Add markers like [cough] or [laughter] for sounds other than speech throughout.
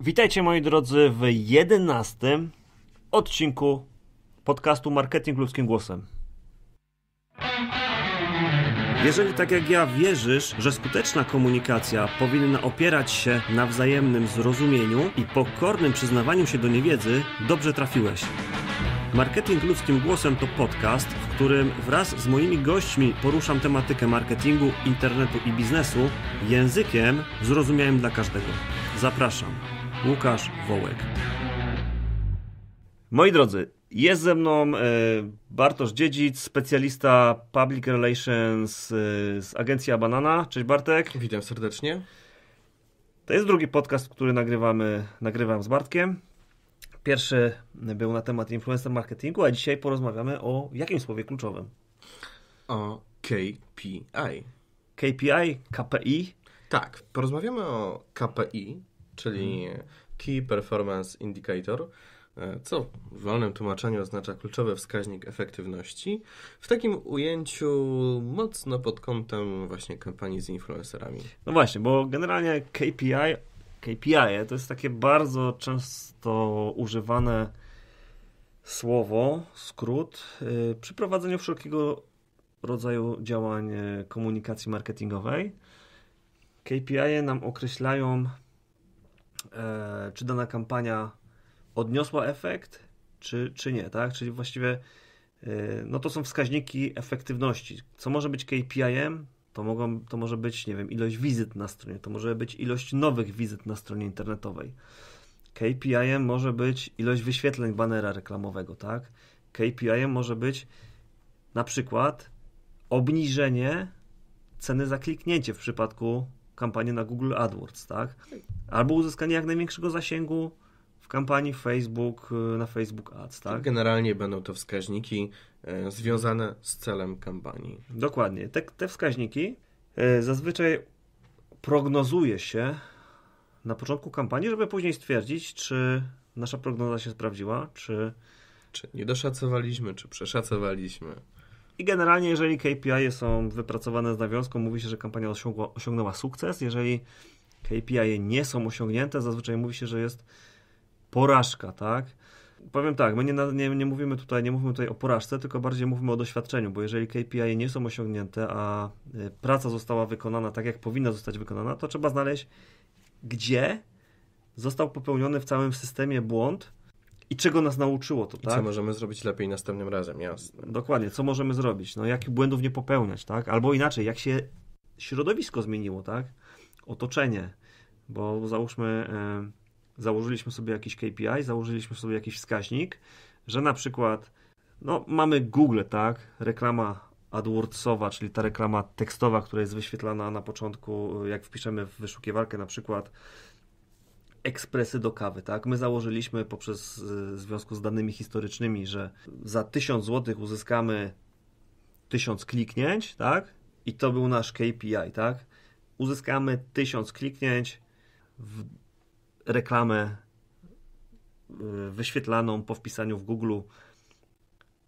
Witajcie moi drodzy w jedenastym odcinku podcastu Marketing Ludzkim Głosem. Jeżeli tak jak ja wierzysz, że skuteczna komunikacja powinna opierać się na wzajemnym zrozumieniu i pokornym przyznawaniu się do niewiedzy, dobrze trafiłeś. Marketing Ludzkim Głosem to podcast, w którym wraz z moimi gośćmi poruszam tematykę marketingu, internetu i biznesu językiem zrozumiałym dla każdego. Zapraszam. Łukasz Wołek. Moi drodzy, jest ze mną e, Bartosz Dziedzic, specjalista Public Relations e, z agencji Banana. Cześć Bartek. Witam serdecznie. To jest drugi podcast, który nagrywamy, nagrywam z Bartkiem. Pierwszy był na temat influencer marketingu, a dzisiaj porozmawiamy o jakim słowie kluczowym? O KPI. KPI, KPI. Tak, porozmawiamy o KPI, czyli Key Performance Indicator, e, co w wolnym tłumaczeniu oznacza kluczowy wskaźnik efektywności, w takim ujęciu mocno pod kątem właśnie kampanii z influencerami. No właśnie, bo generalnie KPI, KPI to jest takie bardzo często używane słowo, skrót y, przy prowadzeniu wszelkiego rodzaju działań y, komunikacji marketingowej. KPI nam określają E, czy dana kampania odniosła efekt, czy, czy nie, tak? Czyli właściwie e, no to są wskaźniki efektywności. Co może być KPI-em? To, mogą, to może być, nie wiem, ilość wizyt na stronie, to może być ilość nowych wizyt na stronie internetowej. KPI-em może być ilość wyświetleń banera reklamowego, tak? KPI-em może być na przykład obniżenie ceny za kliknięcie w przypadku kampanię na Google AdWords, tak? Albo uzyskanie jak największego zasięgu w kampanii Facebook, y, na Facebook Ads, tak? Generalnie będą to wskaźniki y, związane z celem kampanii. Dokładnie. Te, te wskaźniki y, zazwyczaj prognozuje się na początku kampanii, żeby później stwierdzić, czy nasza prognoza się sprawdziła, czy... Czy nie doszacowaliśmy, czy przeszacowaliśmy. I generalnie, jeżeli KPI są wypracowane z nawiązką, mówi się, że kampania osiągła, osiągnęła sukces. Jeżeli KPI nie są osiągnięte, zazwyczaj mówi się, że jest porażka, tak? Powiem tak, my nie, nie, nie, mówimy tutaj, nie mówimy tutaj o porażce, tylko bardziej mówimy o doświadczeniu, bo jeżeli KPI nie są osiągnięte, a y, praca została wykonana tak, jak powinna zostać wykonana, to trzeba znaleźć, gdzie został popełniony w całym systemie błąd, i czego nas nauczyło to, tak? I co możemy zrobić lepiej następnym razem, jasne. Dokładnie, co możemy zrobić, no jakich błędów nie popełniać, tak? Albo inaczej, jak się środowisko zmieniło, tak? Otoczenie, bo załóżmy, e, założyliśmy sobie jakiś KPI, założyliśmy sobie jakiś wskaźnik, że na przykład, no mamy Google, tak? Reklama AdWordsowa, czyli ta reklama tekstowa, która jest wyświetlana na początku, jak wpiszemy w wyszukiwarkę na przykład ekspresy do kawy, tak? My założyliśmy poprzez w y, związku z danymi historycznymi, że za 1000 zł uzyskamy 1000 kliknięć, tak? I to był nasz KPI, tak? Uzyskamy 1000 kliknięć w reklamę y, wyświetlaną po wpisaniu w Google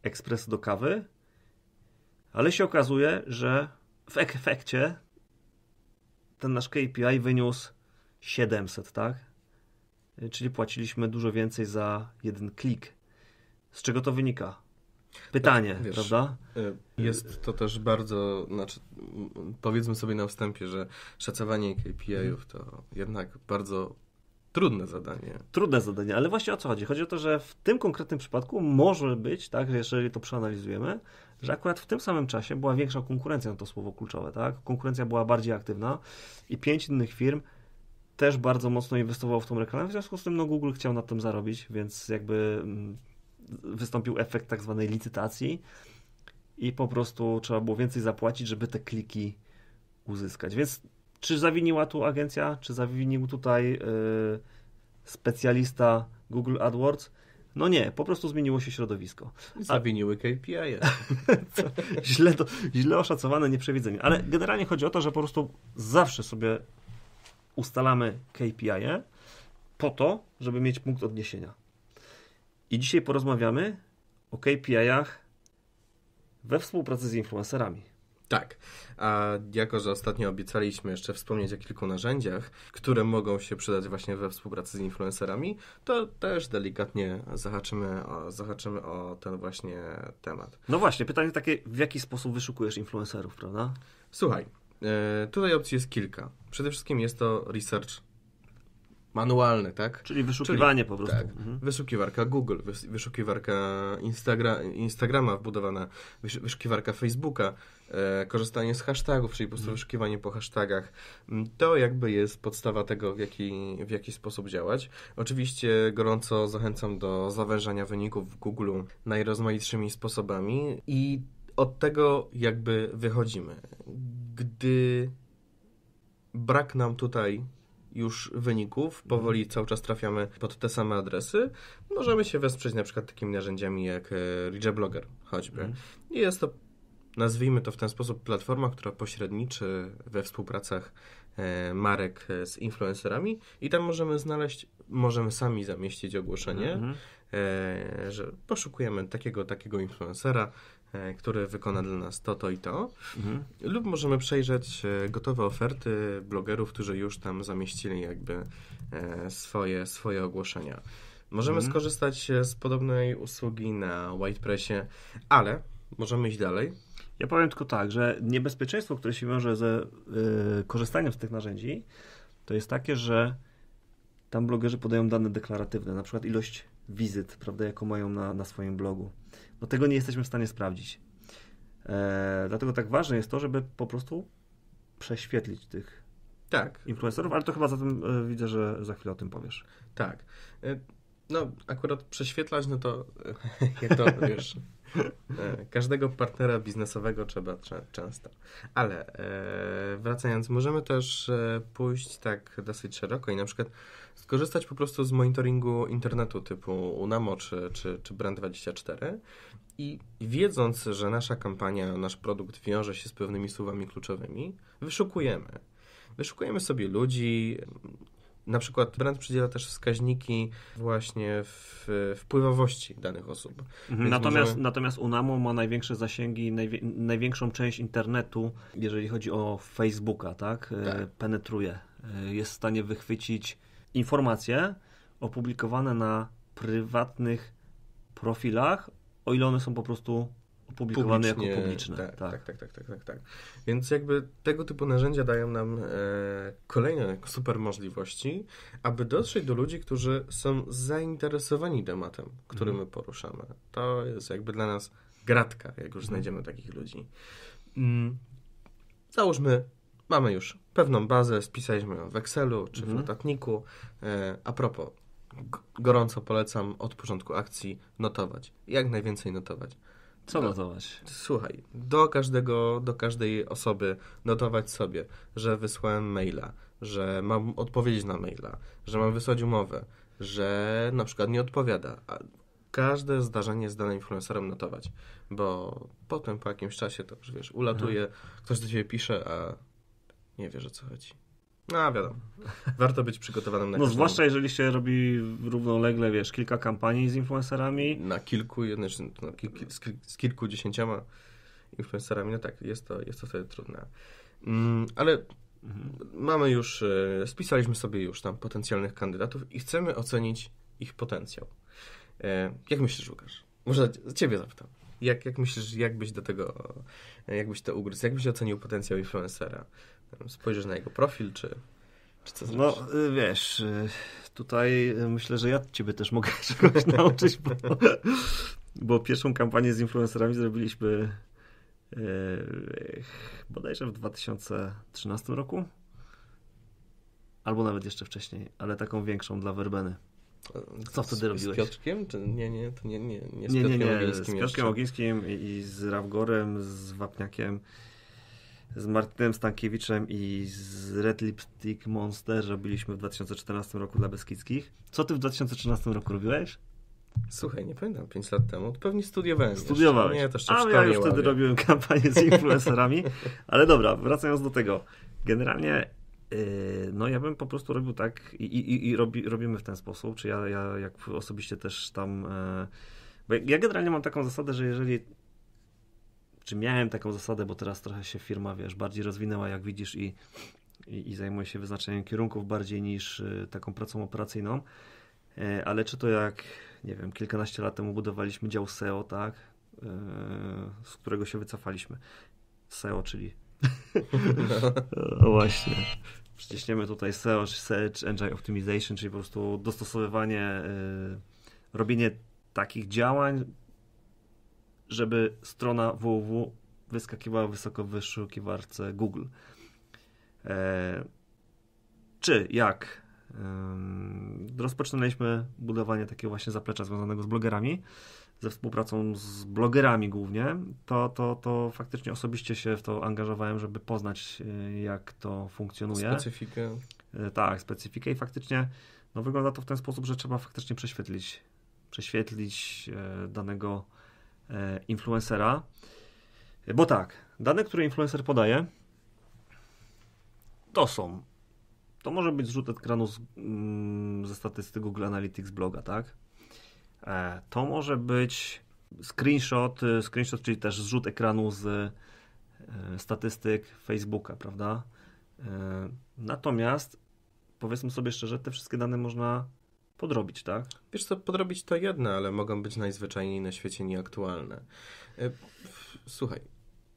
ekspres do kawy, ale się okazuje, że w efekcie ten nasz KPI wyniósł 700, tak? Y, czyli płaciliśmy dużo więcej za jeden klik. Z czego to wynika? Pytanie, tak, wiesz, prawda? Y, jest to też bardzo, znaczy, powiedzmy sobie na wstępie, że szacowanie KPI-ów to jednak bardzo Trudne zadanie. Trudne zadanie, ale właśnie o co chodzi? Chodzi o to, że w tym konkretnym przypadku może być, tak, jeżeli to przeanalizujemy, że akurat w tym samym czasie była większa konkurencja, to słowo kluczowe, tak? Konkurencja była bardziej aktywna i pięć innych firm też bardzo mocno inwestował w tą reklamę, w związku z tym no, Google chciał na tym zarobić, więc jakby mm, wystąpił efekt tak zwanej licytacji i po prostu trzeba było więcej zapłacić, żeby te kliki uzyskać. Więc czy zawiniła tu agencja, czy zawinił tutaj yy, specjalista Google AdWords? No nie, po prostu zmieniło się środowisko. Zawiniły KPI. [laughs] źle, to, źle oszacowane nieprzewidzenie. Ale generalnie chodzi o to, że po prostu zawsze sobie ustalamy KPI -e po to, żeby mieć punkt odniesienia. I dzisiaj porozmawiamy o KPI-ach we współpracy z influencerami. Tak. A jako, że ostatnio obiecaliśmy jeszcze wspomnieć o kilku narzędziach, które mogą się przydać właśnie we współpracy z influencerami, to też delikatnie zahaczymy o, zahaczymy o ten właśnie temat. No właśnie, pytanie takie, w jaki sposób wyszukujesz influencerów, prawda? Słuchaj, E, tutaj opcji jest kilka. Przede wszystkim jest to research manualny, tak? Czyli wyszukiwanie Czyli, po prostu. Tak. Mhm. Wyszukiwarka Google, wyszukiwarka Instagra Instagrama wbudowana, wyszukiwarka Facebooka, e, korzystanie z hashtagów, czyli po prostu mhm. wyszukiwanie po hashtagach. Mm, to jakby jest podstawa tego, w jaki, w jaki sposób działać. Oczywiście gorąco zachęcam do zawężania wyników w Google najrozmaitszymi sposobami i od tego jakby wychodzimy gdy brak nam tutaj już wyników, powoli cały czas trafiamy pod te same adresy, możemy się wesprzeć na przykład takimi narzędziami jak e, Blogger, choćby. Mhm. I jest to, nazwijmy to w ten sposób, platforma, która pośredniczy we współpracach e, marek e, z influencerami i tam możemy znaleźć, możemy sami zamieścić ogłoszenie, mhm. że poszukujemy takiego, takiego influencera, E, który wykona dla nas to, to i to. Mhm. Lub możemy przejrzeć e, gotowe oferty blogerów, którzy już tam zamieścili jakby e, swoje, swoje ogłoszenia. Możemy mhm. skorzystać z podobnej usługi na WordPressie, ale możemy iść dalej. Ja powiem tylko tak, że niebezpieczeństwo, które się wiąże ze yy, korzystaniem z tych narzędzi, to jest takie, że tam blogerzy podają dane deklaratywne, na przykład ilość wizyt, prawda, jaką mają na, na swoim blogu. No tego nie jesteśmy w stanie sprawdzić. E, dlatego tak ważne jest to, żeby po prostu prześwietlić tych tak. influencerów, ale to chyba za e, widzę, że za chwilę o tym powiesz. Tak. E, no, akurat prześwietlać, no to [laughs] jak to wiesz, E, każdego partnera biznesowego trzeba często. Ale e, wracając, możemy też e, pójść tak dosyć szeroko i na przykład skorzystać po prostu z monitoringu internetu typu Unamo czy, czy, czy Brand24 i wiedząc, że nasza kampania, nasz produkt wiąże się z pewnymi słowami kluczowymi, wyszukujemy. Wyszukujemy sobie ludzi, na przykład Brand przydziela też wskaźniki właśnie w, wpływowości danych osób. Mhm. Natomiast, możemy... natomiast Unamo ma największe zasięgi, największą część internetu, jeżeli chodzi o Facebooka, tak? E, tak. Penetruje. E, jest w stanie wychwycić informacje opublikowane na prywatnych profilach, o ile one są po prostu opublikowane jako publiczne. Tak, tak tak. tak tak. tak, tak, tak, Więc jakby tego typu narzędzia dają nam e, kolejne super możliwości, aby dotrzeć do ludzi, którzy są zainteresowani tematem, który my mhm. poruszamy. To jest jakby dla nas gratka, jak już mhm. znajdziemy takich ludzi. Mm. Załóżmy, mamy już pewną bazę, spisaliśmy ją w Excelu czy w mhm. notatniku. E, a propos, gorąco polecam od początku akcji notować. Jak najwięcej notować co no. notować? Słuchaj, do każdego, do każdej osoby notować sobie, że wysłałem maila, że mam odpowiedzieć na maila, że mam wysłać umowę, że na przykład nie odpowiada. Każde zdarzenie z danym influencerem notować, bo potem po jakimś czasie to już wiesz, ulatuje, ktoś do ciebie pisze, a nie wie, o co chodzi. No, wiadomo. Warto być przygotowanym na No, zwłaszcza jeżeli się robi równolegle, wiesz, kilka kampanii z influencerami. Na kilku, znaczy, no, kil, kil, z, kil, z kilkudziesięcioma influencerami, no tak, jest to, jest to wtedy trudne. Mm, ale mhm. mamy już, e, spisaliśmy sobie już tam potencjalnych kandydatów i chcemy ocenić ich potencjał. E, jak myślisz, Łukasz? Może ciebie zapytam. Jak, jak myślisz, jak do tego, jak to ugryzł? Jak ocenił potencjał influencera? Spojrzysz na jego profil, czy, czy co No, zrobisz? Znaczy? Y, wiesz, y, tutaj y, myślę, że ja ciebie też mogę [laughs] czegoś nauczyć, bo, [laughs] bo pierwszą kampanię z influencerami zrobiliśmy bodajże w 2013 roku. Albo nawet jeszcze wcześniej, ale taką większą dla Werbeny. Co wtedy z, robiłeś? Z Piotrkiem? Czy nie, nie, to nie, nie, nie z nie, Piotrkiem nie, nie. Ogińskim. Z Piotrkiem jeszcze. Ogińskim i, i z Rawgorem, z Wapniakiem z Martinem Stankiewiczem i z Red Lipstick Monster robiliśmy w 2014 roku dla Beskidzkich. Co ty w 2013 roku robiłeś? Słuchaj, nie pamiętam, 5 lat temu. Pewnie studiowałem. Studiowałeś. Nie, też A ja już wtedy robiłem kampanię z influencerami. [laughs] Ale dobra, wracając do tego. Generalnie y, no ja bym po prostu robił tak i, i, i robi, robimy w ten sposób, czy ja, ja jak osobiście też tam... E, bo ja generalnie mam taką zasadę, że jeżeli czy miałem taką zasadę, bo teraz trochę się firma, wiesz, bardziej rozwinęła, jak widzisz, i, i, i zajmuje się wyznaczeniem kierunków bardziej niż y, taką pracą operacyjną. E, ale czy to jak, nie wiem, kilkanaście lat temu budowaliśmy dział SEO, tak, e, z którego się wycofaliśmy. SEO, czyli. [laughs] o, właśnie. Przyciśniemy tutaj SEO, Search Engine Optimization, czyli po prostu dostosowywanie, y, robienie takich działań, żeby strona www wyskakiwała wysoko w wyszukiwarce Google. E, czy jak e, rozpoczynaliśmy budowanie takiego właśnie zaplecza związanego z blogerami, ze współpracą z blogerami głównie, to, to, to faktycznie osobiście się w to angażowałem, żeby poznać, e, jak to funkcjonuje. Specyfikę. E, tak, specyfikę i faktycznie no, wygląda to w ten sposób, że trzeba faktycznie prześwietlić, prześwietlić e, danego E, influencera. Bo tak, dane, które influencer podaje, to są. To może być rzut ekranu z, mm, ze statystyk Google Analytics bloga, tak? E, to może być screenshot, y, screenshot, czyli też zrzut ekranu z e, statystyk Facebooka, prawda? E, natomiast powiedzmy sobie szczerze, te wszystkie dane można podrobić, tak? Wiesz co, podrobić to jedne, ale mogą być najzwyczajniej na świecie nieaktualne. E, słuchaj,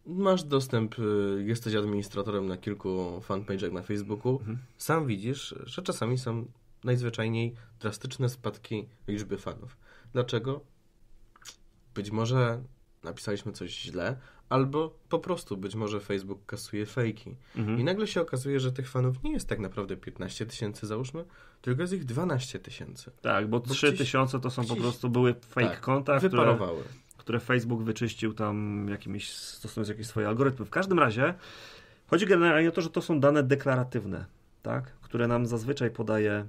masz dostęp, e, jesteś administratorem na kilku fanpage'ach na Facebooku, mhm. sam widzisz, że czasami są najzwyczajniej drastyczne spadki liczby fanów. Dlaczego? Być może napisaliśmy coś źle, albo po prostu być może Facebook kasuje fejki. Mhm. I nagle się okazuje, że tych fanów nie jest tak naprawdę 15 tysięcy, załóżmy, tylko jest ich 12 tysięcy. Tak, bo, bo 3 tysiące to są gdzieś... po prostu były fake tak, konta, wyparowały. Które, które Facebook wyczyścił tam jakimiś, stosując jakieś swoje algorytmy. W każdym razie chodzi generalnie o to, że to są dane deklaratywne, tak? które nam zazwyczaj podaje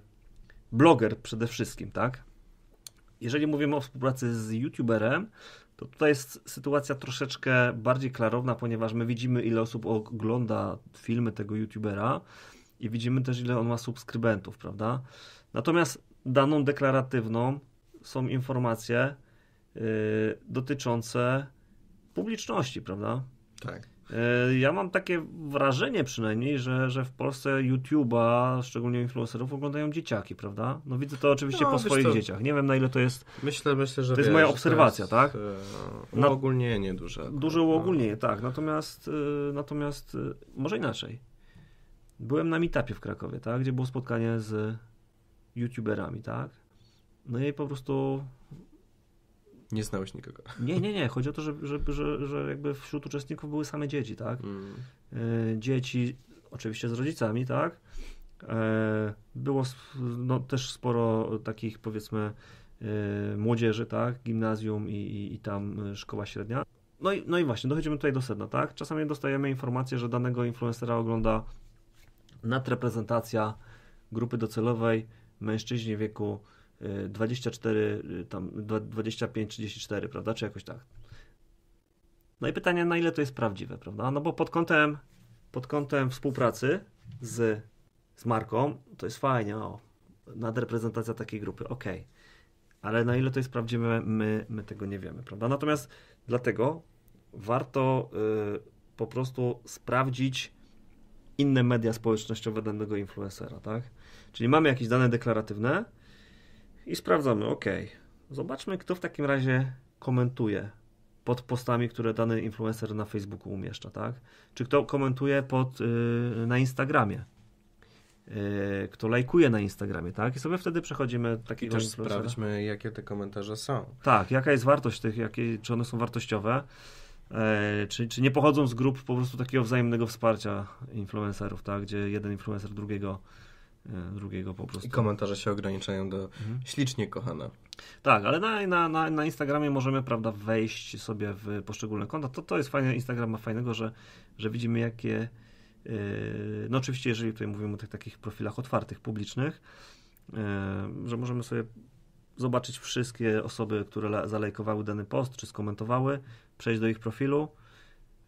bloger przede wszystkim, tak? Jeżeli mówimy o współpracy z YouTuberem, to tutaj jest sytuacja troszeczkę bardziej klarowna, ponieważ my widzimy, ile osób ogląda filmy tego youtubera i widzimy też, ile on ma subskrybentów, prawda? Natomiast daną deklaratywną są informacje yy, dotyczące publiczności, prawda? Tak. E, ja mam takie wrażenie przynajmniej, że, że w Polsce YouTube'a, szczególnie influencerów, oglądają dzieciaki, prawda? No widzę to oczywiście no, po swoich to... dzieciach. Nie wiem na ile to jest. Myślę, myślę, że. To jest moja obserwacja, jest, tak? No, uogólnienie duże. Duże no. uogólnienie, tak. Natomiast, e, natomiast może inaczej. Byłem na meetupie w Krakowie, tak? Gdzie było spotkanie z YouTuberami, tak? No i po prostu nie znałeś nikogo. Nie, nie, nie. Chodzi o to, że, że, że, że jakby wśród uczestników były same dzieci, tak? Mm. E, dzieci, oczywiście z rodzicami, tak? E, było no, też sporo takich, powiedzmy, e, młodzieży, tak? Gimnazjum i, i, i tam szkoła średnia. No i, no i właśnie, dochodzimy tutaj do sedna, tak? Czasami dostajemy informację, że danego influencera ogląda nadreprezentacja grupy docelowej mężczyźni wieku 24, y, y, tam 25-34, prawda? Czy jakoś tak. No i pytanie, na ile to jest prawdziwe, prawda? No bo pod kątem, pod kątem współpracy z, z marką to jest fajnie, o, nadreprezentacja takiej grupy, ok. Ale na ile to jest prawdziwe, my, my tego nie wiemy, prawda? Natomiast dlatego warto y, po prostu sprawdzić inne media społecznościowe danego influencera, tak? Czyli mamy jakieś dane deklaratywne, i sprawdzamy, ok. Zobaczmy, kto w takim razie komentuje pod postami, które dany influencer na Facebooku umieszcza, tak? Czy kto komentuje pod, yy, na Instagramie? Yy, kto lajkuje na Instagramie, tak? I sobie wtedy przechodzimy takiego I też influencera. sprawdźmy, jakie te komentarze są. Tak, jaka jest wartość tych, jakie, czy one są wartościowe, yy, czy, czy nie pochodzą z grup po prostu takiego wzajemnego wsparcia influencerów, tak? Gdzie jeden influencer drugiego E, drugiego po prostu. I komentarze się ograniczają do mhm. ślicznie kochana. Tak, ale na, na, na, na, Instagramie możemy prawda, wejść sobie w poszczególne konta. To, to jest fajne, Instagram ma fajnego, że, że widzimy jakie, yy, no oczywiście jeżeli tutaj mówimy o tych takich profilach otwartych, publicznych, yy, że możemy sobie zobaczyć wszystkie osoby, które la, zalajkowały dany post, czy skomentowały, przejść do ich profilu,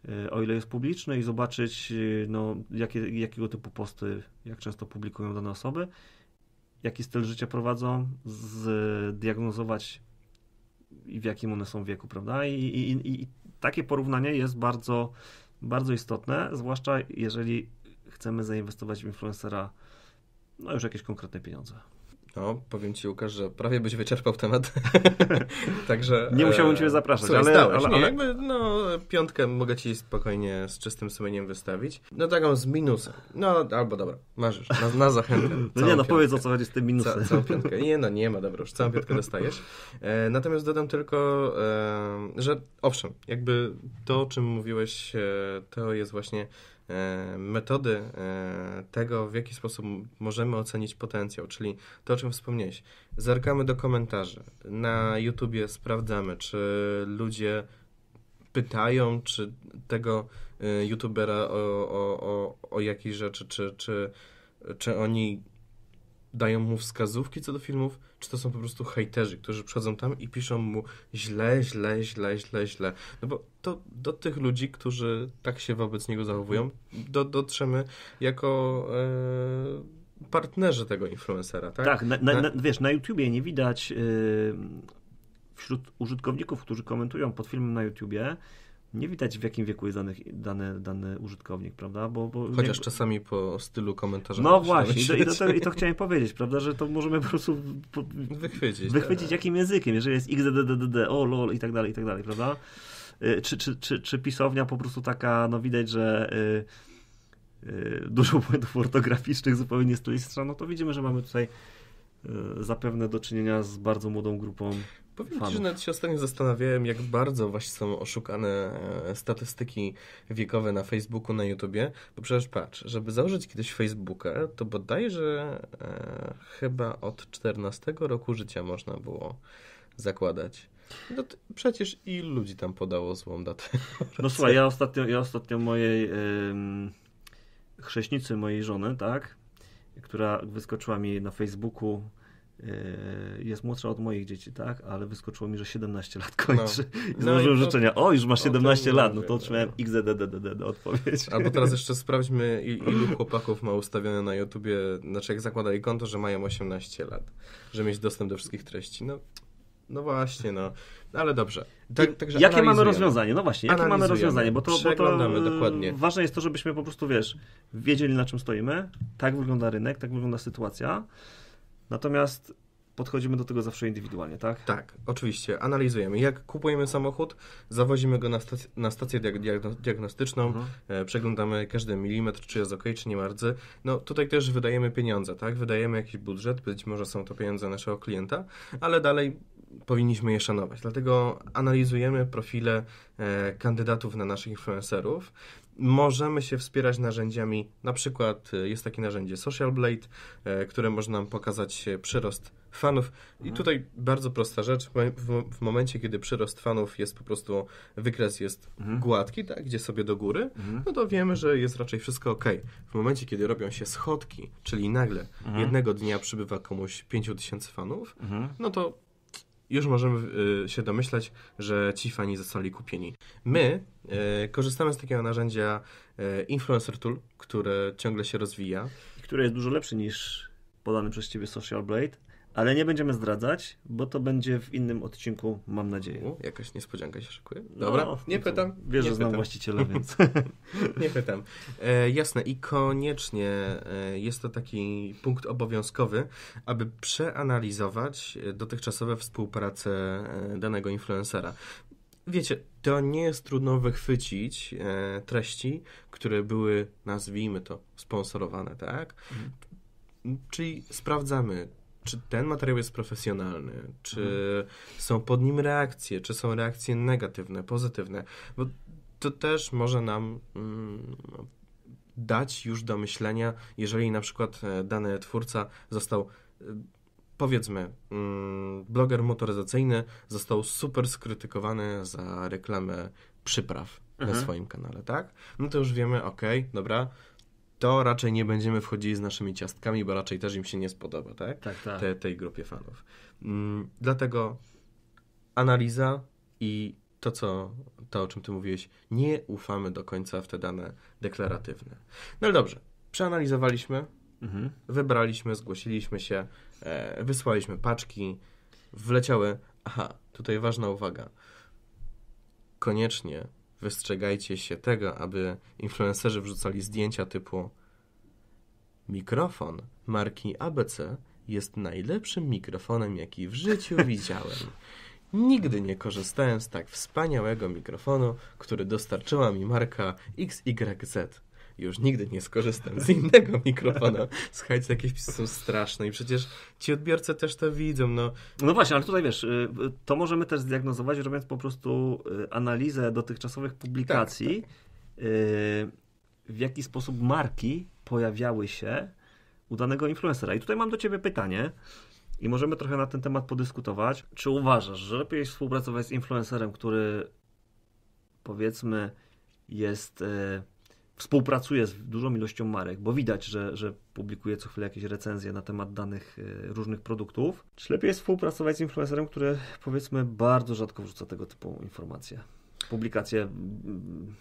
E, o ile jest publiczny i zobaczyć, e, no, jakie, jakiego typu posty, jak często publikują dane osoby, jaki styl życia prowadzą, zdiagnozować i w jakim one są wieku, prawda? I, i, i takie porównanie jest bardzo, bardzo istotne, zwłaszcza jeżeli chcemy zainwestować w influencera no, już jakieś konkretne pieniądze. No, powiem Ci, Łukasz, że prawie byś wyczerpał temat. [laughs] Także. Nie musiałbym e, Cię zapraszać, Słuchaj, ale, stałeś, ale, ale... Nie, jakby, no, piątkę mogę Ci spokojnie z czystym sumieniem wystawić. No taką z minusem. No, albo dobra, marzysz, na, na zachętę. No [laughs] nie, no piątkę. powiedz o co chodzi z tym minusem. Ca całą piątkę. Nie, no nie ma, dobra, już całą piątkę dostajesz. E, natomiast dodam tylko, e, że owszem, jakby to, o czym mówiłeś, e, to jest właśnie E, metody e, tego, w jaki sposób możemy ocenić potencjał, czyli to, o czym wspomniałeś. Zerkamy do komentarzy. Na YouTubie sprawdzamy, czy ludzie pytają, czy tego e, youtubera o, o, o, o jakieś rzeczy, czy, czy, czy oni dają mu wskazówki co do filmów, czy to są po prostu hejterzy, którzy przychodzą tam i piszą mu źle, źle, źle, źle, źle. No bo to do tych ludzi, którzy tak się wobec niego zachowują, do, dotrzemy jako... E, partnerzy tego influencera, tak? Tak, na, na, na, wiesz, na YouTubie nie widać e, wśród użytkowników, którzy komentują pod filmem na YouTubie, nie widać w jakim wieku jest dany, dany, dany użytkownik, prawda? Bo, bo Chociaż czasami po stylu komentarza. No właśnie, i to, i, i to, chciałem powiedzieć, prawda, że to możemy po prostu po... wychwycić, wychwycić tak. jakim językiem, jeżeli jest xddddd, o lol i tak dalej, i tak dalej, prawda? Y, czy, czy, czy, czy pisownia po prostu taka, no widać, że yy, dużo błędów ortograficznych zupełnie z tej strony, no to widzimy, że mamy tutaj y, zapewne do czynienia z bardzo młodą grupą Powiem Ci, że nawet się ostatnio zastanawiałem, jak bardzo właśnie są oszukane e, statystyki wiekowe na Facebooku, na YouTubie, bo przecież patrz, żeby założyć kiedyś Facebooka, to bodajże e, chyba od 14 roku życia można było zakładać. No przecież i ludzi tam podało złą datę. [laughs] No słuchaj, ja ostatnio, ja ostatnio mojej ym, chrześnicy mojej żony, tak, która wyskoczyła mi na Facebooku E, jest młodsza od moich dzieci, tak, ale wyskoczyło mi, że 17 lat no. kończy. No. I złożyłem no życzenia, o już masz 17 lat, no to otrzymałem XDDDDD odpowiedź. [laughs] Albo teraz jeszcze sprawdźmy ilu chłopaków ma ustawione na YouTubie, znaczy jak zakładali konto, że mają 18 lat, że mieć dostęp do wszystkich treści, no no właśnie, no. Ale dobrze. Tak, także jakie mamy rozwiązanie? No właśnie, jakie mamy rozwiązanie? Bo to, bo to y, dokładnie. ważne jest to, żebyśmy po prostu, wiesz, wiedzieli na czym stoimy. Tak wygląda rynek, tak wygląda sytuacja. Natomiast podchodzimy do tego zawsze indywidualnie, tak? Tak, oczywiście. Analizujemy. Jak kupujemy samochód, zawozimy go na, stac na stację diagnostyczną, mhm. e, przeglądamy każdy milimetr, czy jest ok, czy nie ma rdzy. No tutaj też wydajemy pieniądze, tak? Wydajemy jakiś budżet, być może są to pieniądze naszego klienta, ale dalej powinniśmy je szanować. Dlatego analizujemy profile e, kandydatów na naszych influencerów możemy się wspierać narzędziami. Na przykład e, jest takie narzędzie Social Blade, e, które może nam pokazać e, przyrost fanów. I mhm. tutaj bardzo prosta rzecz. W, momencie, kiedy przyrost fanów jest po prostu, wykres jest mhm. gładki, tak, gdzie sobie do góry, mhm. no to wiemy, że jest raczej wszystko ok. W momencie, kiedy robią się schodki, czyli nagle jednego dnia przybywa komuś 5000 fanów, no to już możemy y, się domyślać, że ci fani zostali kupieni. My y, korzystamy z takiego narzędzia y, Influencer Tool, które ciągle się rozwija. i Które jest dużo lepsze niż podany przez Ciebie Social Blade ale nie będziemy zdradzać, bo to będzie w innym odcinku, mam nadzieję. U, jakaś niespodzianka się szykuje. Dobra, no, nie pytam. Wiesz, że znam właściciela, [laughs] więc... nie pytam. E, jasne i koniecznie e, jest to taki punkt obowiązkowy, aby przeanalizować e, dotychczasowe współpracę e, danego influencera wiecie, to nie jest trudno wychwycić e, treści, które były, nazwijmy to, sponsorowane, tak? Mhm. Czyli sprawdzamy, czy ten materiał jest profesjonalny, czy mhm. są pod nim reakcje, czy są reakcje negatywne, pozytywne, bo to też może nam mm, dać już do myślenia, jeżeli na przykład e, dany twórca został e, powiedzmy, mm, bloger motoryzacyjny został super skrytykowany za reklamę przypraw mhm. na swoim kanale, tak? No to już wiemy, okej, dobra, to raczej nie będziemy wchodzili z naszymi ciastkami, bo raczej też im się nie spodoba, tak? Tak, tak. Te, tej grupie fanów. Mm, dlatego analiza i to, co, to, o czym ty mówiłeś, nie ufamy do końca w te dane deklaratywne. No dobrze, przeanalizowaliśmy, mhm. wybraliśmy, zgłosiliśmy się, e, wysłaliśmy paczki, wleciały. Aha, tutaj ważna uwaga. Koniecznie wystrzegajcie się tego, aby influencerzy wrzucali zdjęcia typu mikrofon marki ABC jest najlepszym mikrofonem, jaki w życiu [laughs] widziałem. Nigdy nie korzystałem z tak wspaniałego mikrofonu, który dostarczyła mi marka XYZ już nigdy nie skorzystam z innego [laughs] mikrofonu. Słuchajcie, takie wpisy są straszne i przecież ci odbiorcy też to widzą. No. no właśnie, ale tutaj wiesz, y, to możemy też zdiagnozować, robiąc po prostu y, analizę dotychczasowych publikacji, tak, tak. w jaki sposób marki pojawiały się u danego influencera. I tutaj mam do Ciebie pytanie. I możemy trochę na ten temat podyskutować. Czy uważasz, że lepiej współpracować z influencerem, który powiedzmy jest współpracuje z dużą ilością marek, bo widać, że, że publikuje co chwilę jakieś recenzje na temat danych e, różnych produktów. Czy lepiej jest współpracować z influencerem, który powiedzmy bardzo rzadko wrzuca tego typu informacje? Publikacje mm,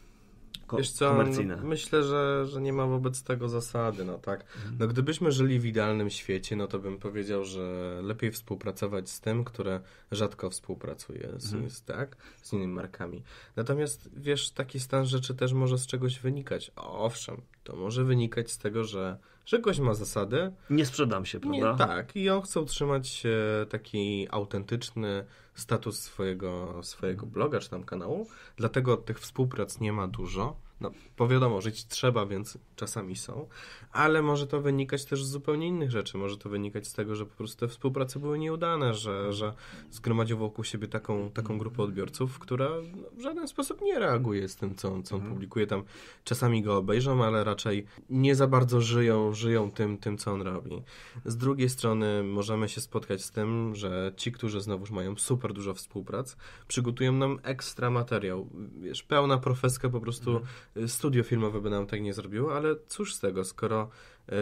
ko- Wiesz co, komercyjne. No, myślę, że, że nie ma wobec tego zasady, no tak. Mhm. No gdybyśmy żyli w idealnym świecie, no to bym powiedział, że lepiej współpracować z tym, które rzadko współpracuje z, mhm. z, tak, z innymi markami. Natomiast wiesz, taki stan rzeczy też może z czegoś wynikać. Owszem, to może wynikać z tego, że, że ktoś ma zasady. Nie sprzedam się, prawda? Nie, tak, i on chce utrzymać taki autentyczny, status swojego, swojego bloga czy tam kanału, dlatego tych współprac nie ma dużo no, bo wiadomo, żyć trzeba, więc czasami są, ale może to wynikać też z zupełnie innych rzeczy. Może to wynikać z tego, że po prostu te współprace były nieudane, że, że zgromadził wokół siebie taką, taką grupę odbiorców, która no, w żaden sposób nie reaguje z tym, co, co on mhm. publikuje. Tam czasami go obejrzą, ale raczej nie za bardzo żyją, żyją tym, tym, co on robi. Z drugiej strony możemy się spotkać z tym, że ci, którzy znowuż mają super dużo współprac, przygotują nam ekstra materiał. Wiesz, pełna profeska po prostu mhm studio filmowe by nam tak nie zrobiło, ale cóż z tego, skoro e,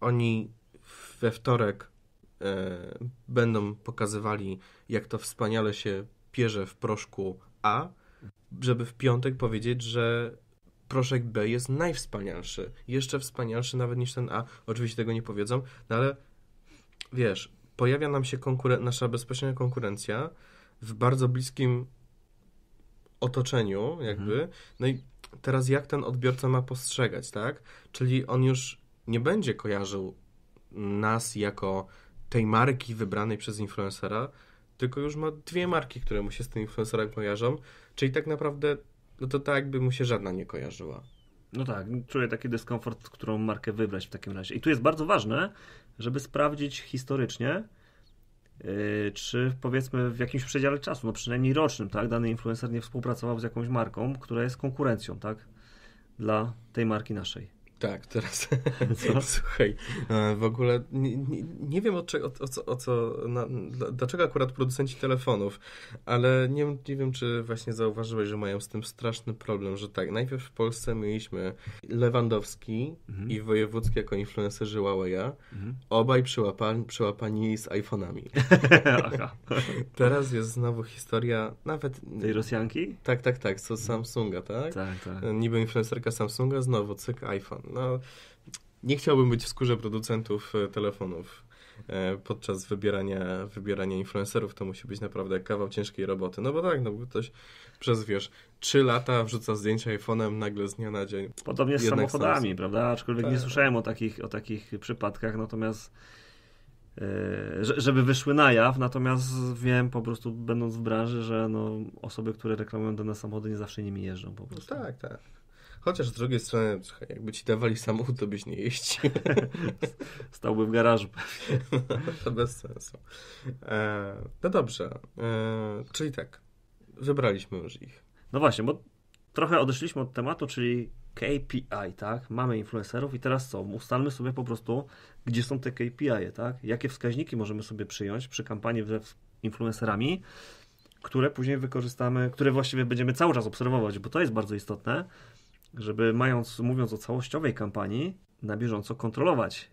oni we wtorek e, będą pokazywali, jak to wspaniale się pierze w proszku A, żeby w piątek powiedzieć, że proszek B jest najwspanialszy. Jeszcze wspanialszy nawet niż ten A. Oczywiście tego nie powiedzą, no ale wiesz, pojawia nam się konkuren- nasza bezpośrednia konkurencja w bardzo bliskim otoczeniu, jakby. Mhm. No i teraz jak ten odbiorca ma postrzegać, tak? Czyli on już nie będzie kojarzył nas jako tej marki wybranej przez influencera, tylko już ma dwie marki, które mu się z tym influencerem kojarzą, czyli tak naprawdę no to tak jakby mu się żadna nie kojarzyła. No tak, czuję taki dyskomfort, którą markę wybrać w takim razie. I tu jest bardzo ważne, żeby sprawdzić historycznie, Y, czy powiedzmy w jakimś przedziale czasu, no przynajmniej rocznym, tak, dany influencer nie współpracował z jakąś marką, która jest konkurencją, tak, dla tej marki naszej. Tak, teraz [laughs] słuchaj, e, w ogóle nie, nie, nie wiem o, czego, o, co, o co na, dlaczego akurat producenci telefonów, ale nie, nie wiem, czy właśnie zauważyłeś, że mają z tym straszny problem, że tak, najpierw w Polsce mieliśmy Lewandowski mhm. i Wojewódzki jako influencerzy Huawei'a, mhm. obaj przyłapani, przyłapani z iPhone'ami. [laughs] teraz jest znowu historia nawet... Tej Rosjanki? Tak, tak, tak, co Samsunga, tak? Tak, tak. Niby influencerka Samsunga, znowu cyk iPhone no, nie chciałbym być w skórze producentów e, telefonów e, podczas wybierania, wybierania influencerów, to musi być naprawdę kawał ciężkiej roboty. No bo tak, no bo ktoś przez, wiesz, trzy lata wrzuca zdjęcia iPhone'em nagle z dnia na dzień. Podobnie z samochodami, sens. prawda? Aczkolwiek tak. nie słyszałem o takich, o takich przypadkach, natomiast e, żeby wyszły na jaw, natomiast wiem po prostu, będąc w branży, że no, osoby, które reklamują dane samochody, nie zawsze nimi jeżdżą po prostu. tak, tak. Chociaż z drugiej strony, słuchaj, jakby ci dawali samochód, to byś nie jeździł. [laughs] Stałby w garażu. [laughs] to bez sensu. E, no dobrze, e, czyli tak, wybraliśmy już ich. No właśnie, bo trochę odeszliśmy od tematu, czyli KPI, tak? Mamy influencerów i teraz co? Ustalmy sobie po prostu, gdzie są te KPI, tak? Jakie wskaźniki możemy sobie przyjąć przy kampanii ze influencerami, które później wykorzystamy, które właściwie będziemy cały czas obserwować, bo to jest bardzo istotne, żeby mając, mówiąc o całościowej kampanii, na bieżąco kontrolować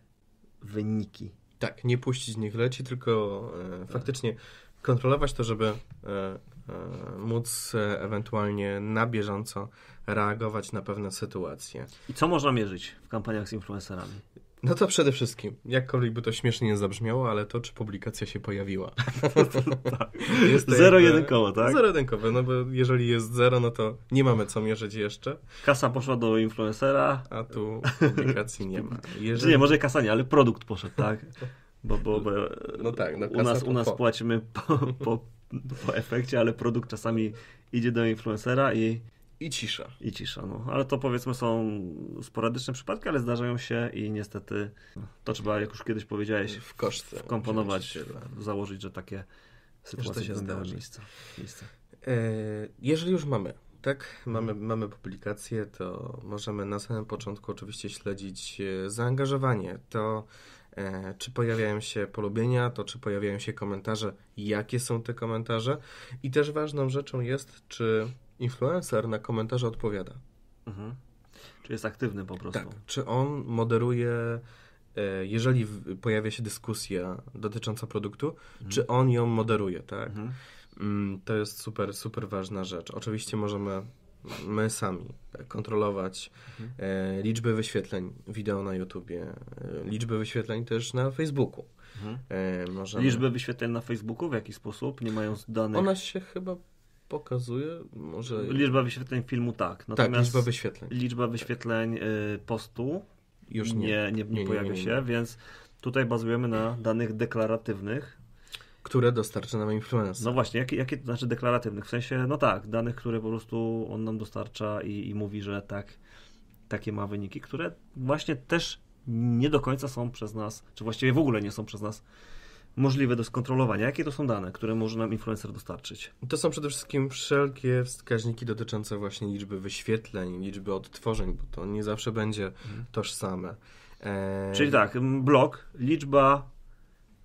wyniki. Tak, nie puścić z nich leci, tylko e, tak. faktycznie kontrolować to, żeby e, e, móc e, ewentualnie na bieżąco reagować na pewne sytuacje. I co można mierzyć w kampaniach z influencerami? No to przede wszystkim, jakkolwiek by to śmiesznie nie zabrzmiało, ale to, czy publikacja się pojawiła. [laughs] zero jedynkowo, tak? Zero jedynkowe, no bo jeżeli jest zero, no to nie mamy co mierzyć jeszcze. Kasa poszła do influencera. A tu publikacji nie ma. [laughs] Jeżeli... Nie, może kasa nie, ale produkt poszedł, tak? Bo, bo, bo [laughs] no tak, no u, nas, u nas płacimy po, po, po efekcie, ale produkt czasami idzie do influencera i i cisza. I cisza, no. Ale to powiedzmy są sporadyczne przypadki, ale zdarzają się i niestety no, to trzeba, jak już kiedyś powiedziałeś, w koszty wkomponować, założyć, że takie sytuacje się miały miejsce. miejsce. E, jeżeli już mamy tak, mamy, mamy publikację, to możemy na samym początku oczywiście śledzić e, zaangażowanie. To e, czy pojawiają się polubienia, to czy pojawiają się komentarze, jakie są te komentarze. I też ważną rzeczą jest, czy influencer na komentarze odpowiada. Mhm. Czy jest aktywny po prostu? Tak. Czy on moderuje, e, jeżeli pojawia się dyskusja dotycząca produktu, mhm. czy on ją moderuje, tak? Mhm. Mm, to jest super, super ważna rzecz. Oczywiście możemy my sami tak, kontrolować mhm. E, liczbę wyświetleń wideo na YouTubie, e, liczbę wyświetleń też na Facebooku. Mhm. Możemy... Liczbę wyświetleń na Facebooku w jaki sposób, nie mając danych? Ona się chyba pokazuje może... Liczba wyświetleń filmu tak. tak natomiast tak, liczba wyświetleń. Liczba wyświetleń y, postu już nie, nie, nie, nie, nie pojawia się, więc tutaj bazujemy na danych deklaratywnych. Które dostarcza nam influencer. No właśnie, jakie, to znaczy deklaratywnych? W sensie, no tak, danych, które po prostu on nam dostarcza i, i mówi, że tak, takie ma wyniki, które właśnie też nie do końca są przez nas, czy właściwie w ogóle nie są przez nas możliwe do skontrolowania. Jakie to są dane, które może nam influencer dostarczyć? To są przede wszystkim wszelkie wskaźniki dotyczące właśnie liczby wyświetleń, liczby odtworzeń, bo to nie zawsze będzie mhm. tożsame. E... Czyli tak, blog, liczba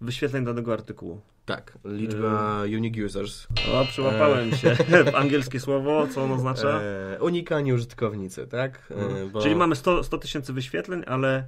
wyświetleń danego artykułu. Tak, liczba e. unique users. O, przyłapałem e... się. [laughs] Angielskie słowo, co ono oznacza? E... Unikanie użytkownicy, tak? E, mhm. Bo... Czyli mamy 100 tysięcy wyświetleń, ale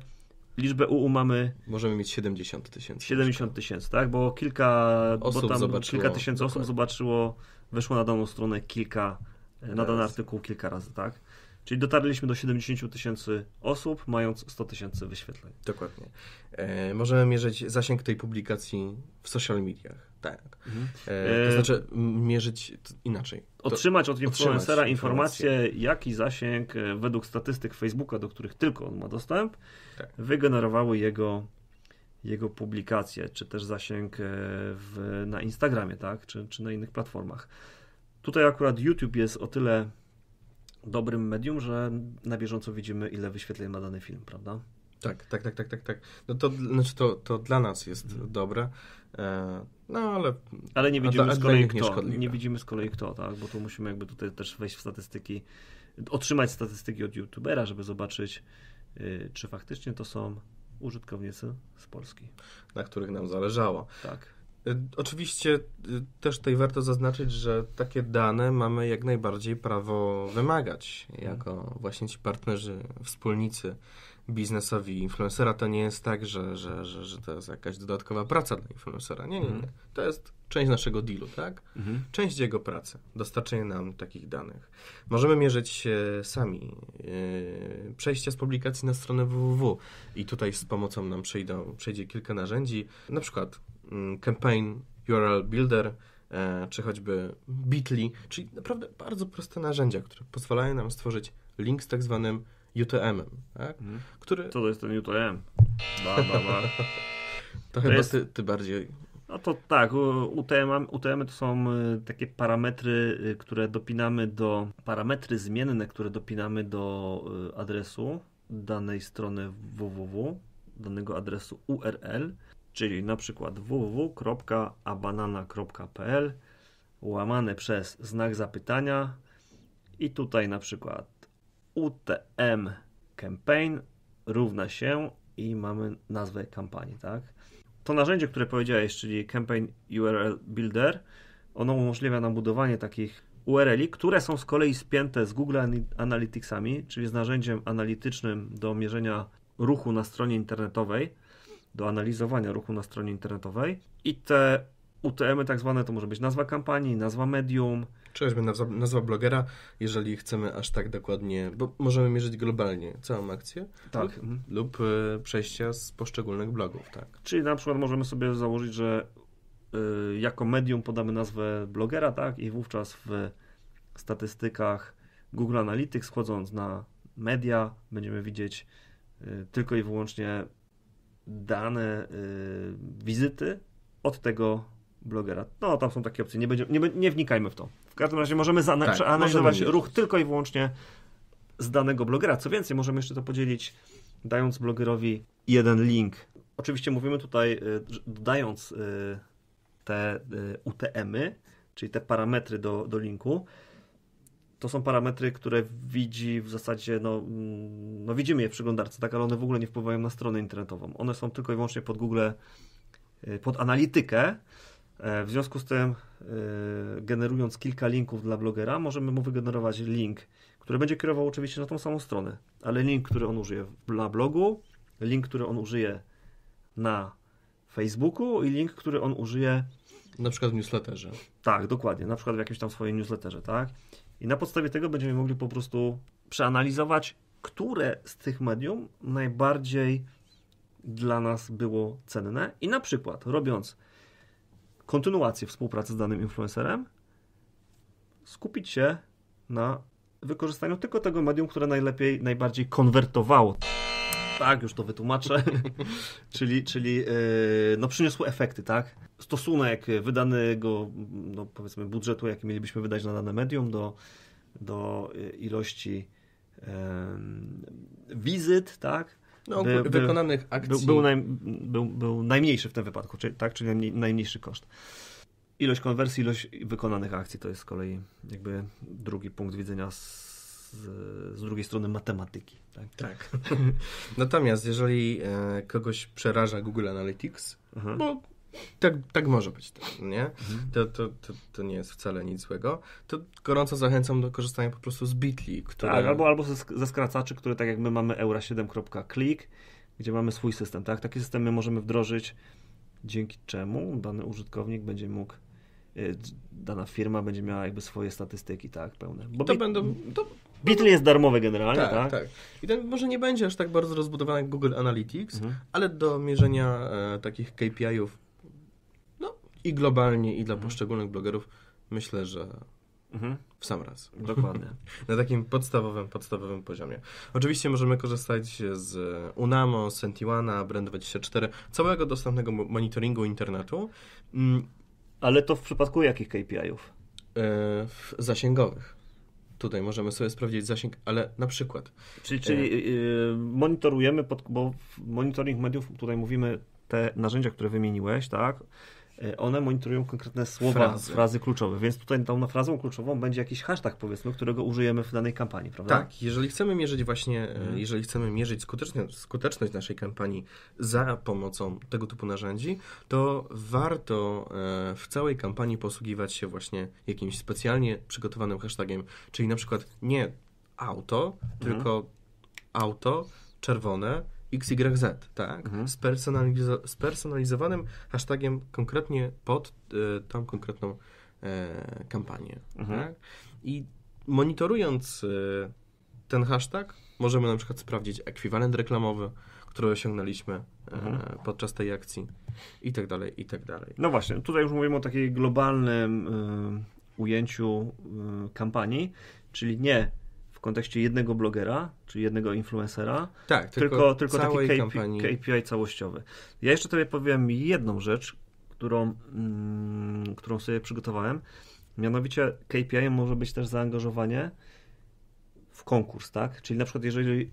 liczbę UU mamy. Możemy mieć 70 tysięcy. 70 tysięcy, tak? Bo kilka osób bo tam kilka tysięcy dokładnie. osób zobaczyło, weszło na daną stronę kilka, e, na dany artykuł kilka razy, tak? Czyli dotarliśmy do 70 tysięcy osób, mając 100 tysięcy wyświetleń. Dokładnie. E, możemy mierzyć zasięg tej publikacji w social mediach. Tak. Mhm. E, e to znaczy mierzyć inaczej. Otrzymać od influencera informację, informację, jaki zasięg e, według statystyk Facebooka, do których tylko on ma dostęp, tak. wygenerowały jego, jego publikacje, czy też zasięg e, w, na Instagramie, tak? czy, czy na innych platformach. Tutaj akurat YouTube jest o tyle dobrym medium, że na bieżąco widzimy, ile wyświetleń ma dany film, prawda? Tak, tak, tak, tak, tak. tak. No to, znaczy to, to dla nas jest mhm. dobre, e, no ale... Ale nie widzimy z kolei kto, nie widzimy z kolei kto, tak, bo tu musimy jakby tutaj też wejść w statystyki, otrzymać statystyki od youtubera, żeby zobaczyć, y, czy faktycznie to są użytkownicy z Polski. Na których nam zależało. Tak. Y, oczywiście y, też tutaj warto zaznaczyć, że takie dane mamy jak najbardziej prawo wymagać mhm. jako właśnie ci partnerzy, wspólnicy biznesowi influencera. To nie jest tak, że, że, że, że to jest jakaś dodatkowa praca dla influencera. Nie, nie, mhm. nie. To jest część naszego dealu, tak? Mhm. Część jego pracy, dostarczenie nam takich danych. Możemy mierzyć się sami Przejście yy, przejścia z publikacji na stronę www i tutaj z pomocą nam przyjdą, przejdzie kilka narzędzi, na przykład mm, campaign URL builder, e, czy choćby Bitly, czyli naprawdę bardzo proste narzędzia, które pozwalają nam stworzyć link z tak zwanym utm tak? Mhm. Który... Co to jest ten UTM? Ba, ba, ba. [laughs] to, to, chyba jest... ty, ty bardziej no to tak, UTM, UTM to są y, takie parametry, y, które dopinamy do parametry zmienne, które dopinamy do y, adresu danej strony www, danego adresu URL, czyli na przykład www.abanana.pl łamane przez znak zapytania i tutaj na przykład UTM campaign równa się i mamy nazwę kampanii, tak? To narzędzie, które powiedziałeś, czyli Campaign URL Builder, ono umożliwia nam budowanie takich URL-i, które są z kolei spięte z Google Analyticsami, czyli z narzędziem analitycznym do mierzenia ruchu na stronie internetowej, do analizowania ruchu na stronie internetowej. I te UTM-y tak zwane to może być nazwa kampanii, nazwa medium, czegoś bym nazwa, nazwa blogera, jeżeli chcemy aż tak dokładnie, bo możemy mierzyć globalnie całą akcję tak. lub, mhm. lub y, przejścia z poszczególnych blogów. Tak. Czyli na przykład możemy sobie założyć, że y, jako medium podamy nazwę blogera tak? i wówczas w statystykach Google Analytics, chodząc na media, będziemy widzieć y, tylko i wyłącznie dane wizyty od tego blogera. No, tam są takie opcje, nie, nie, nie wnikajmy w to każdym razie możemy zana- tak, przeanalizować możemy ruch tylko i wyłącznie z danego blogera. Co więcej, możemy jeszcze to podzielić, dając blogerowi jeden link. Oczywiście mówimy tutaj, y, dodając y, te y, UTM-y, czyli te parametry do, do linku. To są parametry, które widzi w zasadzie, no, mm, no widzimy je w przeglądarce, tak, ale one w ogóle nie wpływają na stronę internetową. One są tylko i wyłącznie pod Google, pod analitykę E, w związku z tym, e, generując kilka linków dla blogera, możemy mu wygenerować link, który będzie kierował oczywiście na tą samą stronę, ale link, który on użyje na blogu, link, który on użyje na Facebooku i link, który on użyje. Na przykład w newsletterze. Tak, dokładnie, na przykład w jakimś tam swoim newsletterze, tak. I na podstawie tego będziemy mogli po prostu przeanalizować, które z tych medium najbardziej dla nas było cenne i na przykład robiąc kontynuację współpracy z danym influencerem, skupić się na wykorzystaniu tylko tego medium, które najlepiej, najbardziej konwertowało. Tak, już to wytłumaczę. [laughs] czyli czyli yy, no przyniosło efekty, tak? Stosunek wydanego, no powiedzmy, budżetu, jaki mielibyśmy wydać na dane medium, do, do yy, ilości yy, wizyt, tak? no, by, by, wykonanych akcji. Był, był, naj, był, był, najmniejszy w tym wypadku, czyli, tak? czyli najmniej, najmniejszy koszt. Ilość konwersji, ilość wykonanych akcji to jest z kolei jakby drugi punkt widzenia z, z drugiej strony matematyki. Tak. tak. [laughs] Natomiast jeżeli e, kogoś przeraża Google Analytics, mhm. bo tak, tak może być, nie? Mhm. To, to, to, to, nie jest wcale nic złego. To gorąco zachęcam do korzystania po prostu z Bitly, które... Tak, albo, albo ze skracaczy, które tak jak my mamy eura 7.click, gdzie mamy swój system, tak? Taki system my możemy wdrożyć, dzięki czemu dany użytkownik będzie mógł y, dana firma będzie miała jakby swoje statystyki, tak, pełne. Bo to bit, będą... To... jest darmowy generalnie, tak, tak? tak? I ten może nie będzie aż tak bardzo rozbudowany jak Google Analytics, mhm. ale do mierzenia e, takich KPI-ów i globalnie, i dla mhm. poszczególnych blogerów, myślę, że mhm. w sam raz. Dokładnie. [laughs] Na takim podstawowym, podstawowym poziomie. Oczywiście możemy korzystać z Unamo, Sentiwana, Brand24, całego dostępnego monitoringu internetu. Mm, ale to w przypadku jakich KPI-ów? E, zasięgowych. Tutaj możemy sobie sprawdzić zasięg, ale na przykład. Czyli, czyli yy, monitorujemy, pod, bo monitoring mediów, tutaj mówimy te narzędzia, które wymieniłeś, tak? E, one monitorują konkretne słowa, frazy, frazy kluczowe, więc tutaj tą no, frazą kluczową będzie jakiś hashtag, powiedzmy, którego użyjemy w danej kampanii, prawda? Tak, jeżeli chcemy mierzyć właśnie, hmm. jeżeli chcemy mierzyć skuteczność, skuteczność naszej kampanii za pomocą tego typu narzędzi, to warto e, w całej kampanii posługiwać się właśnie jakimś specjalnie przygotowanym hashtagiem, czyli na przykład nie auto, hmm. tylko auto, czerwone, XYZ, tak? Mhm. personalizowanym spersonalizowanym hashtagiem konkretnie pod y, tą konkretną y, kampanię. Mhm. Tak? I monitorując y, ten hashtag, możemy na przykład sprawdzić ekwiwalent reklamowy, który osiągnęliśmy mhm. podczas tej akcji i tak dalej, i tak dalej. No właśnie, tutaj już mówimy o takiej globalnym y, ujęciu y, kampanii, czyli nie kontekście jednego blogera, czy jednego influencera, tak, tylko, tylko, tylko taki KPI, KPI całościowy. Ja jeszcze Tobie powiem jedną rzecz, którą, mm, którą sobie przygotowałem. Mianowicie KPI może być też zaangażowanie w konkurs, tak? Czyli na przykład jeżeli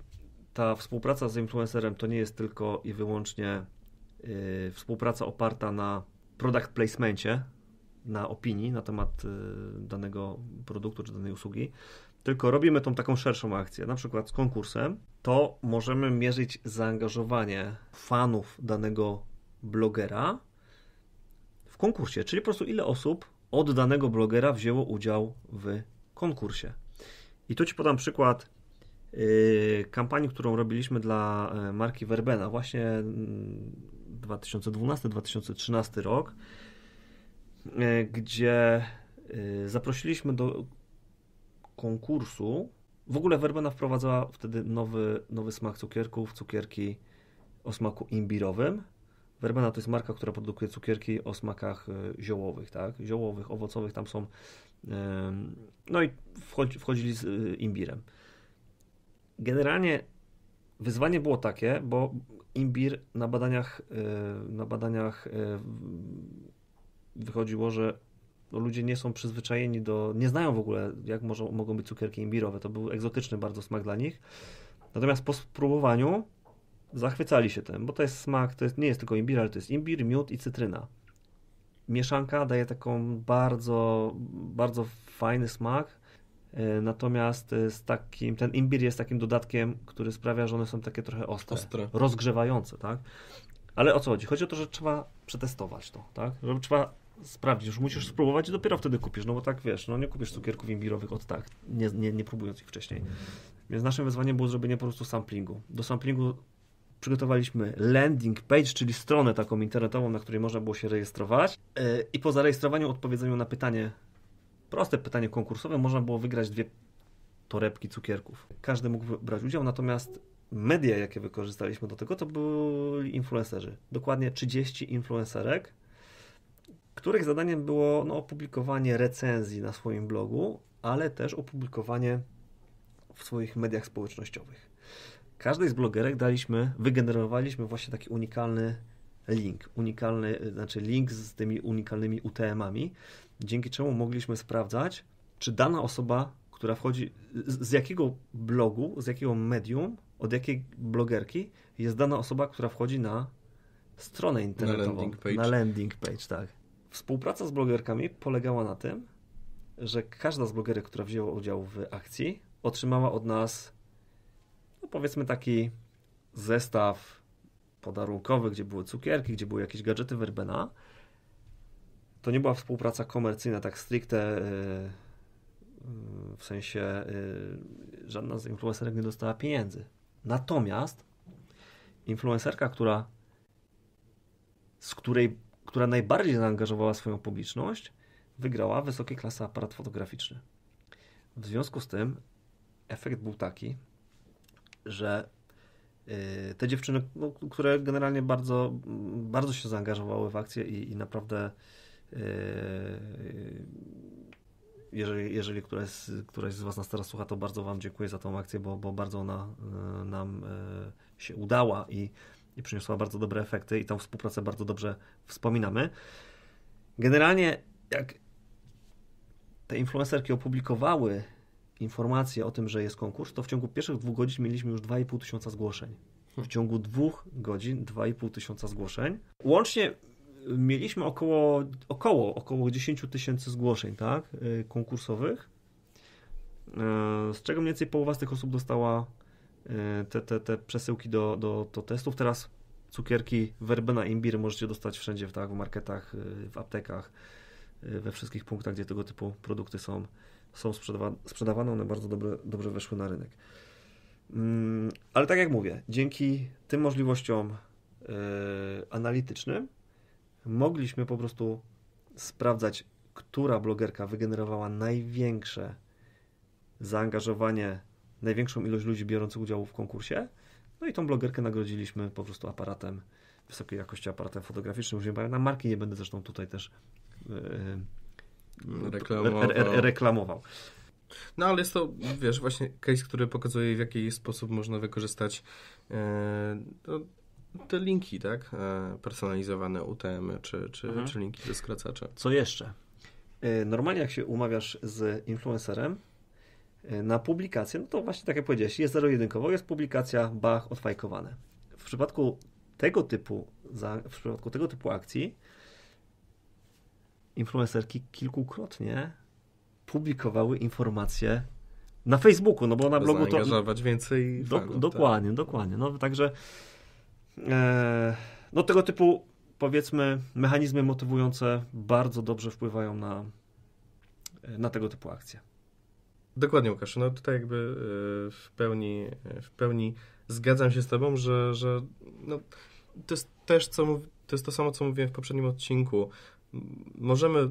ta współpraca z influencerem to nie jest tylko i wyłącznie y, współpraca oparta na product placemencie, na opinii na temat y, danego produktu czy danej usługi, tylko robimy tą taką szerszą akcję, na przykład z konkursem, to możemy mierzyć zaangażowanie fanów danego blogera w konkursie, czyli po prostu ile osób od danego blogera wzięło udział w konkursie. I tu Ci podam przykład yy, kampanii, którą robiliśmy dla yy, marki Verbena, właśnie 2012-2013 mm, rok, yy, gdzie zaprosiliśmy do konkursu, w ogóle Werbena wprowadzała wtedy nowy, nowy smak cukierków, cukierki o smaku imbirowym. Werbena to jest marka, która produkuje cukierki o smakach e, ziołowych, tak? Ziołowych, owocowych, tam są. No i wchodzi, wchodzili z e, imbirem. Generalnie wyzwanie było takie, bo imbir na badaniach, e, na badaniach wychodziło, że no, ludzie nie są przyzwyczajeni do, nie znają w ogóle, jak może, mogą być cukierki imbirowe. To był egzotyczny bardzo smak dla nich. Natomiast po spróbowaniu zachwycali się tym, bo to jest smak, to jest, nie jest tylko imbir, ale to jest imbir, miód i cytryna. Mieszanka daje taką bardzo, bardzo fajny smak, e, Natomiast z takim, ten imbir jest takim dodatkiem, który sprawia, że one są takie trochę ostre, ostre, rozgrzewające, tak? Ale o co chodzi? Chodzi o to, że trzeba przetestować to, tak? Że trzeba sprawdzisz, musisz spróbować i dopiero wtedy kupisz, no bo tak wiesz, no nie kupisz cukierków imbirowych od tak, nie, nie, nie próbując ich wcześniej. Więc naszym wyzwaniem było zrobienie po prostu samplingu. Do samplingu przygotowaliśmy landing page, czyli stronę taką internetową, na której można było się rejestrować e, i po zarejestrowaniu, odpowiedzeniu na pytanie, proste pytanie konkursowe, można było wygrać dwie torebki cukierków. Każdy mógł brać udział, natomiast media, jakie wykorzystaliśmy do tego, to byli influencerzy. Dokładnie 30 influencerek których zadaniem było no, opublikowanie recenzji na swoim blogu, ale też opublikowanie w swoich mediach społecznościowych. Każdej z blogerek daliśmy, wygenerowaliśmy właśnie taki unikalny link, unikalny, y, znaczy link z tymi unikalnymi UTM-ami, dzięki czemu mogliśmy sprawdzać, czy dana osoba, która wchodzi, z, z jakiego blogu, z jakiego medium, od jakiej blogerki jest dana osoba, która wchodzi na stronę internetową, na landing page, na landing page tak. Współpraca z blogerkami polegała na tym, że każda z blogerek, która wzięła udział w akcji, otrzymała od nas no powiedzmy taki zestaw podarunkowy, gdzie były cukierki, gdzie były jakieś gadżety Verbena. To nie była współpraca komercyjna, tak stricte e, w sensie e, żadna z influencerek nie dostała pieniędzy. Natomiast influencerka, która z której która najbardziej zaangażowała swoją publiczność, wygrała wysokiej klasy aparat fotograficzny. W związku z tym efekt był taki, że y, te dziewczyny, no, które generalnie bardzo, bardzo się zaangażowały w akcję i, i naprawdę y, jeżeli, jeżeli któraś, któraś, z Was nas teraz słucha, to bardzo Wam dziękuję za tą akcję, bo, bo bardzo ona y, nam się udała i i przyniosła bardzo dobre efekty i tą współpracę bardzo dobrze wspominamy. Generalnie jak te influencerki opublikowały informacje o tym, że jest konkurs, to w ciągu pierwszych dwóch godzin mieliśmy już 2,5 tysiąca zgłoszeń. W ciągu dwóch godzin 2,5 tysiąca zgłoszeń. Łącznie y, mieliśmy około, około, około 10 tysięcy zgłoszeń tak, y, konkursowych, y, z czego mniej więcej połowa z tych osób dostała Y, te, te, te przesyłki do, do, do testów. Teraz cukierki, werbena, imbir możecie dostać wszędzie, tak, w marketach, y, w aptekach, y, we wszystkich punktach, gdzie tego typu produkty są, są sprzedawa sprzedawane. One bardzo dobre, dobrze weszły na rynek. Mm, ale tak jak mówię, dzięki tym możliwościom yy, analitycznym mogliśmy po prostu sprawdzać, która blogerka wygenerowała największe zaangażowanie największą ilość ludzi biorących udział w konkursie. No i tą blogerkę nagrodziliśmy po prostu aparatem, wysokiej jakości aparatem fotograficznym. Już na marki, nie będę zresztą tutaj też yy, reklamował. Re, re, tak. reklamował. No ale jest to, wiesz, właśnie case, który pokazuje w jaki sposób można wykorzystać yy, te linki, tak? Personalizowane UTM -y, czy, czy, mhm. czy linki do skracacza. Co jeszcze? Normalnie jak się umawiasz z influencerem, E, na publikację, no to właśnie tak jak powiedziałeś, jest zero-jedynkowo, jest publikacja, bach, odfajkowane. W przypadku tego typu, w przypadku tego typu akcji influencerki kilkukrotnie publikowały informacje na Facebooku, no bo na blogu to... więcej do, fanów, tak. Dokładnie, tak. dokładnie. No także e, no tego typu powiedzmy mechanizmy motywujące bardzo dobrze wpływają na, e, na tego typu akcje. Dokładnie, Łukasz. No tutaj jakby e, w pełni, e, w pełni zgadzam się z tobą, że, że no, to jest też co, to jest to samo, co mówiłem w poprzednim odcinku. Możemy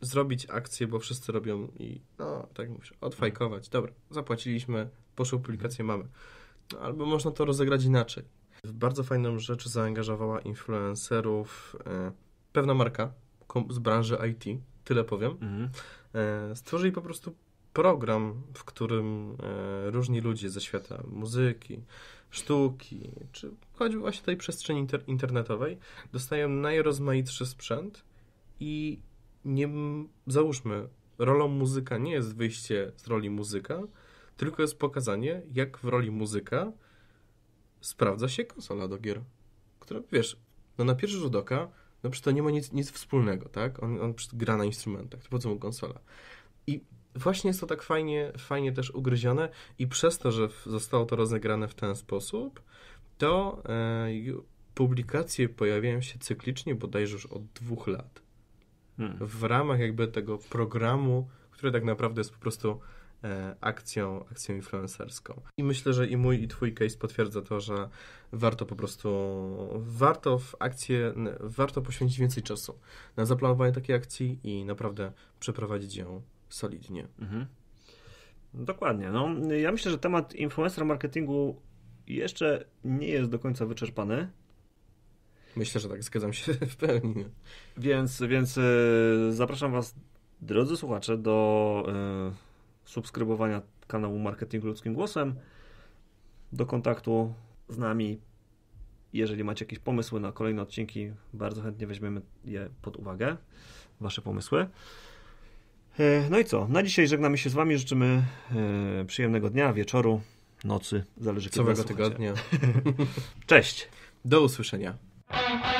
zrobić akcję, bo wszyscy robią i no, tak mówisz, odfajkować. Dobra, zapłaciliśmy, poszło publikację, mamy. No, albo można to rozegrać inaczej. W bardzo fajną rzecz zaangażowała influencerów e, pewna marka z branży IT, tyle powiem. Mhm. E, stworzyli po prostu program, w którym e, różni ludzie ze świata muzyki, sztuki, czy choćby właśnie tej przestrzeni inter internetowej, dostają najrozmaitszy sprzęt i nie, załóżmy, rolą muzyka nie jest wyjście z roli muzyka, tylko jest pokazanie, jak w roli muzyka sprawdza się konsola do gier. Która, wiesz, no na pierwszy rzut oka, no przecież to nie ma nic, nic wspólnego, tak? On, on gra na instrumentach, to po co mu konsola? I właśnie jest to tak fajnie, fajnie też ugryzione i przez to, że zostało to rozegrane w ten sposób, to e, publikacje pojawiają się cyklicznie bodajże już od dwóch lat. Hmm. W ramach jakby tego programu, który tak naprawdę jest po prostu e, akcją, akcją influencerską. I myślę, że i mój, i twój case potwierdza to, że warto po prostu, warto w akcję, warto poświęcić więcej czasu na zaplanowanie takiej akcji i naprawdę przeprowadzić ją solidnie. Mhm. Dokładnie. No, ja myślę, że temat influencer marketingu jeszcze nie jest do końca wyczerpany. Myślę, że tak, zgadzam się [laughs] w pełni. Więc, więc y, zapraszam Was, drodzy słuchacze, do y, subskrybowania kanału Marketing Ludzkim Głosem, do kontaktu z nami. Jeżeli macie jakieś pomysły na kolejne odcinki, bardzo chętnie weźmiemy je pod uwagę, Wasze pomysły. E, no i co? Na dzisiaj żegnamy się z Wami, życzymy e, przyjemnego dnia, wieczoru, nocy, zależy kiedy Całego tygodnia. [laughs] Cześć. Do usłyszenia.